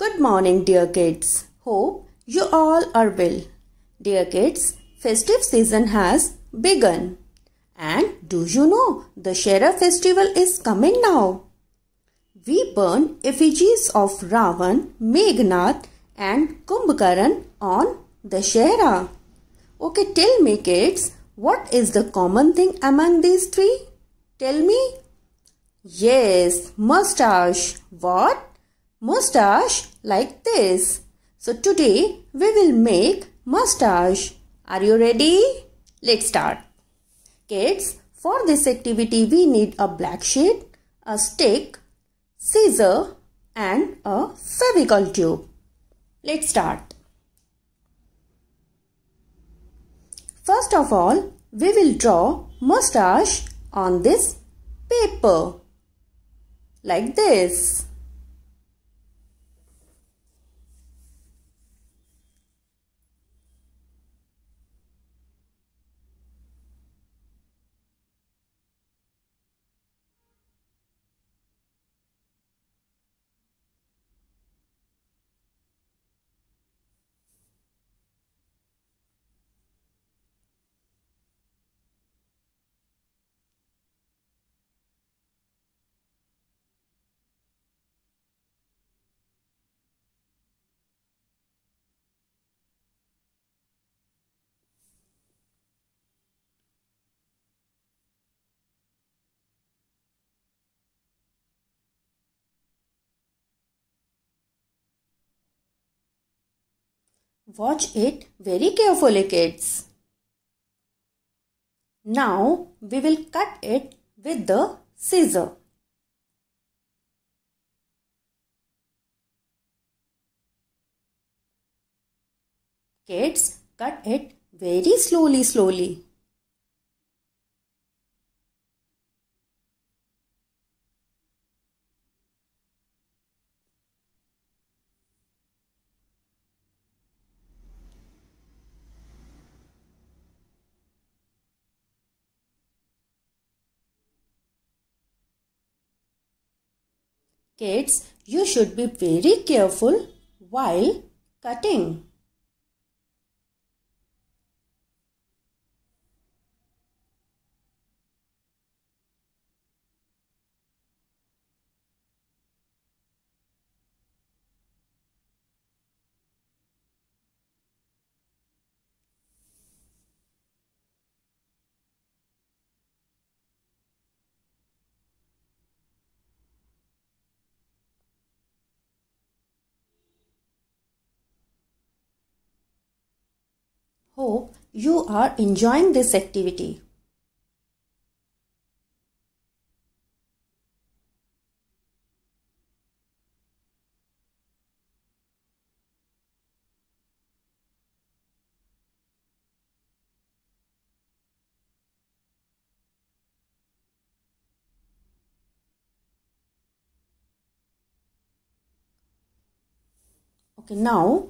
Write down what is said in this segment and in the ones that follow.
Good morning, dear kids. Hope you all are well. Dear kids, festive season has begun. And do you know the Shera festival is coming now? We burn effigies of Ravan, Meghnath and Kumbhakaran on the Shera. Okay, tell me kids, what is the common thing among these three? Tell me. Yes, mustache. What? mustache like this. So today we will make mustache. Are you ready? Let's start. Kids, for this activity we need a black sheet, a stick, scissor and a cervical tube. Let's start. First of all, we will draw mustache on this paper like this. Watch it very carefully kids. Now we will cut it with the scissor. Kids, cut it very slowly slowly. Kids, you should be very careful while cutting. Hope you are enjoying this activity. Okay, now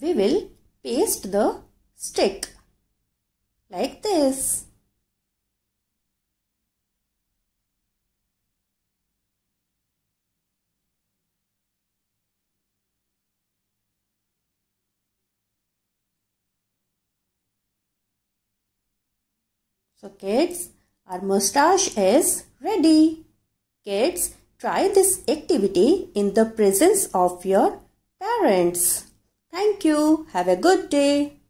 we will paste the stick like this. So kids, our moustache is ready. Kids, try this activity in the presence of your parents. Thank you. Have a good day.